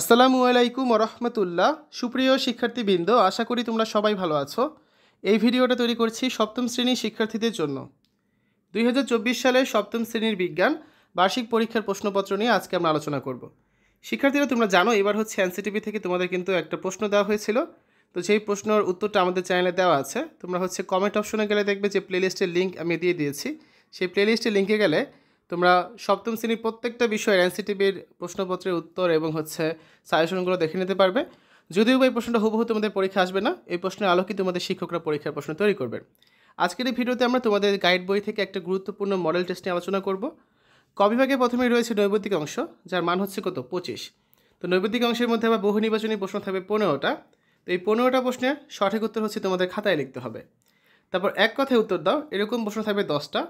আসসালামু আলাইকুম রহমতুল্লাহ সুপ্রিয় শিক্ষার্থীবৃন্দ আশা করি তোমরা সবাই ভালো আছো এই ভিডিওটা তৈরি করছি সপ্তম শ্রেণীর শিক্ষার্থীদের জন্য দুই সালের সপ্তম শ্রেণীর বিজ্ঞান বার্ষিক পরীক্ষার প্রশ্নপত্র নিয়ে আজকে আমরা আলোচনা করব শিক্ষার্থীরা তোমরা জানো এবার হচ্ছে এনসিটিভি থেকে তোমাদের কিন্তু একটা প্রশ্ন দেওয়া হয়েছিল তো সেই প্রশ্নের উত্তরটা আমাদের চ্যানেলে দেওয়া আছে তোমরা হচ্ছে কমেন্ট অপশনে গেলে দেখবে যে প্লেলিস্টের লিঙ্ক আমি দিয়ে দিয়েছি সেই প্লেলিস্টের লিঙ্কে গেলে তোমরা সপ্তম শ্রেণীর প্রত্যেকটা বিষয়ের এনসিটিভির প্রশ্নপত্রের উত্তর এবং হচ্ছে সাজেশনগুলো দেখে নিতে পারবে যদিও এই প্রশ্নটা হুবহু তোমাদের পরীক্ষা আসবে না এই প্রশ্নের আলোকে তোমাদের শিক্ষকরা পরীক্ষার প্রশ্ন তৈরি করবে আজকের এই ভিডিওতে আমরা তোমাদের গাইড বই থেকে একটা গুরুত্বপূর্ণ মডেল টেস্ট নিয়ে আলোচনা করব কবিভাগে প্রথমেই রয়েছে নৈবতিক অংশ যার মান হচ্ছে কত পঁচিশ তো নৈবতিক অংশের মধ্যে আবার বহু নির্বাচনী প্রশ্ন থাকবে পনেরোটা তো এই পনেরোটা প্রশ্নের সঠিক উত্তর হচ্ছে তোমাদের খাতায় লিখতে হবে তারপর এক কথায় উত্তর দাও এরকম প্রশ্ন থাকবে দশটা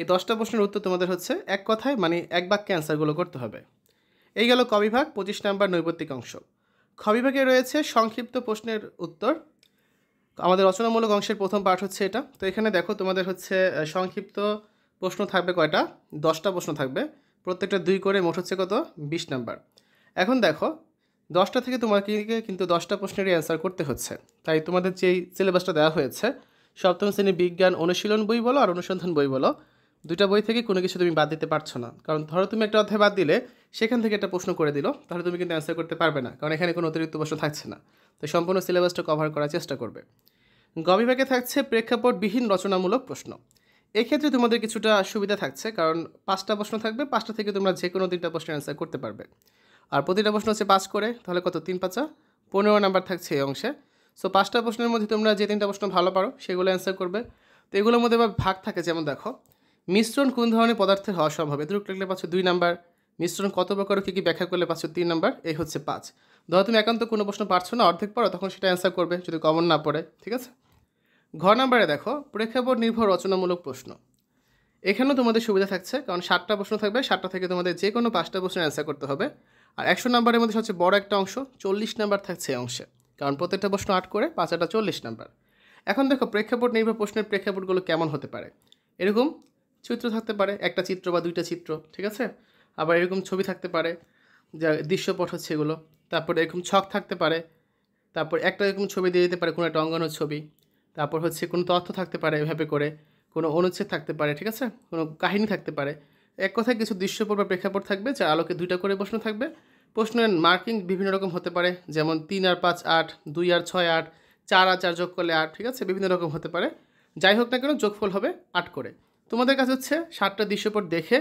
এই দশটা প্রশ্নের উত্তর তোমাদের হচ্ছে এক কথায় মানে এক বাক্যে অ্যান্সারগুলো করতে হবে এই গেল কবিভাগ পঁচিশ নম্বর নৈবত্তিক অংশ খবিভাগে রয়েছে সংক্ষিপ্ত প্রশ্নের উত্তর আমাদের রচনামূলক অংশের প্রথম পাঠ হচ্ছে এটা তো এখানে দেখো তোমাদের হচ্ছে সংক্ষিপ্ত প্রশ্ন থাকবে কয়টা দশটা প্রশ্ন থাকবে প্রত্যেকটা দুই করে মোট হচ্ছে কত বিশ নাম্বার এখন দেখো দশটা থেকে তোমাকে কিন্তু দশটা প্রশ্নেরই অ্যান্সার করতে হচ্ছে তাই তোমাদের যেই সিলেবাসটা দেওয়া হয়েছে সপ্তম শ্রেণী বিজ্ঞান অনুশীলন বই বলো আর অনুসন্ধান বই বলো দুটা বই থেকে কোনো কিছু তুমি বাদ দিতে পারছো না কারণ ধরো তুমি একটা অধ্যায় বাদ দিলে সেখান থেকে একটা প্রশ্ন করে দিল তাহলে তুমি কিন্তু অ্যান্সার করতে পারবে না কারণ এখানে কোনো অতিরিক্ত প্রশ্ন থাকছে না তো সম্পূর্ণ সিলেবাসটা কভার করার চেষ্টা করবে গবিভাগে থাকছে প্রেক্ষাপটবিহীন রচনামূলক প্রশ্ন এক্ষেত্রে তোমাদের কিছুটা সুবিধা থাকছে কারণ পাঁচটা প্রশ্ন থাকবে পাঁচটা থেকে তোমরা যে কোনো তিনটা প্রশ্নের অ্যান্সার করতে পারবে আর প্রতিটা প্রশ্ন হচ্ছে পাঁচ করে তাহলে কত তিন পাঁচা পনেরো নাম্বার থাকছে এই অংশে সো পাঁচটা প্রশ্নের মধ্যে তোমরা যে তিনটা প্রশ্ন ভালো পারো সেগুলো অ্যান্সার করবে তো এগুলোর মধ্যে আবার ভাগ থাকে যেমন দেখো মিশ্রণ কোন ধরনের পদার্থের হওয়া সম্ভব এতটুকু লিখলে পাচ্ছ দুই নাম্বার মিশ্রণ কত প্রকার কী কী ব্যাখ্যা করলে পাচ্ছ তিন নাম্বার এই হচ্ছে পাঁচ ধরো তুমি একান্ত কোনো প্রশ্ন পারছো না অর্ধেক পড়ো তখন সেটা অ্যান্সার করবে যদি কমন না পড়ে ঠিক আছে ঘ নাম্বারে দেখো প্রেক্ষাপট নির্ভর রচনামূলক প্রশ্ন এখানেও তোমাদের সুবিধা থাকছে কারণ ষাটটা প্রশ্ন থাকবে সাতটা থেকে তোমাদের যে কোনো পাঁচটা প্রশ্ন অ্যান্সার করতে হবে আর একশো নাম্বারের মধ্যে সবচেয়ে বড় একটা অংশ চল্লিশ নাম্বার থাকছে এই অংশে কারণ প্রত্যেকটা প্রশ্ন আট করে পাঁচটা চল্লিশ নাম্বার এখন দেখো প্রেক্ষাপট নির্ভর প্রশ্নের প্রেক্ষাপটগুলো কেমন হতে পারে এরকম চিত্র থাকতে পারে একটা চিত্র বা দুইটা চিত্র ঠিক আছে আবার এরকম ছবি থাকতে পারে যা দৃশ্যপট হচ্ছে এগুলো তারপর এরকম ছক থাকতে পারে তারপর একটা এরকম ছবি দিয়ে দিতে পারে কোনো একটা অঙ্গানোর ছবি তারপর হচ্ছে কোনো তথ্য থাকতে পারে এভাবে করে কোনো অনুচ্ছেদ থাকতে পারে ঠিক আছে কোনো কাহিনী থাকতে পারে এক কথায় কিছু দৃশ্যপট বা প্রেক্ষাপট থাকবে যা আলোকে দুইটা করে প্রশ্ন থাকবে প্রশ্নের মার্কিং বিভিন্ন রকম হতে পারে যেমন তিন আর পাঁচ আট দুই আর ছয় আট চার আর চার যোগ করলে আট ঠিক আছে বিভিন্ন রকম হতে পারে যাই হোক না কেন যোগফল হবে আট করে তোমাদের কাছে হচ্ছে সাতটা দৃশ্যপট দেখে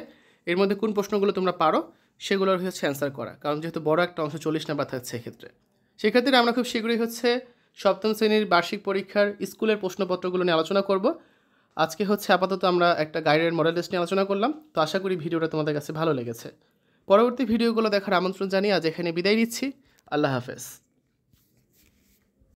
এর মধ্যে কোন প্রশ্নগুলো তোমরা পারো সেগুলোর হচ্ছে অ্যান্সার করা কারণ যেহেতু বড় একটা অংশ চল্লিশ নাম্বার থাকছে সেক্ষেত্রে সেক্ষেত্রে আমরা খুব শীঘ্রই হচ্ছে সপ্তম শ্রেণীর বার্ষিক পরীক্ষার স্কুলের প্রশ্নপত্রগুলো নিয়ে আলোচনা করব আজকে হচ্ছে আপাতত আমরা একটা গাইডের মডেল টেস্ট নিয়ে আলোচনা করলাম তো আশা করি ভিডিওটা তোমাদের কাছে ভালো লেগেছে পরবর্তী ভিডিওগুলো দেখার আমন্ত্রণ জানিয়ে আজ এখানে বিদায় নিচ্ছি আল্লাহ হাফেজ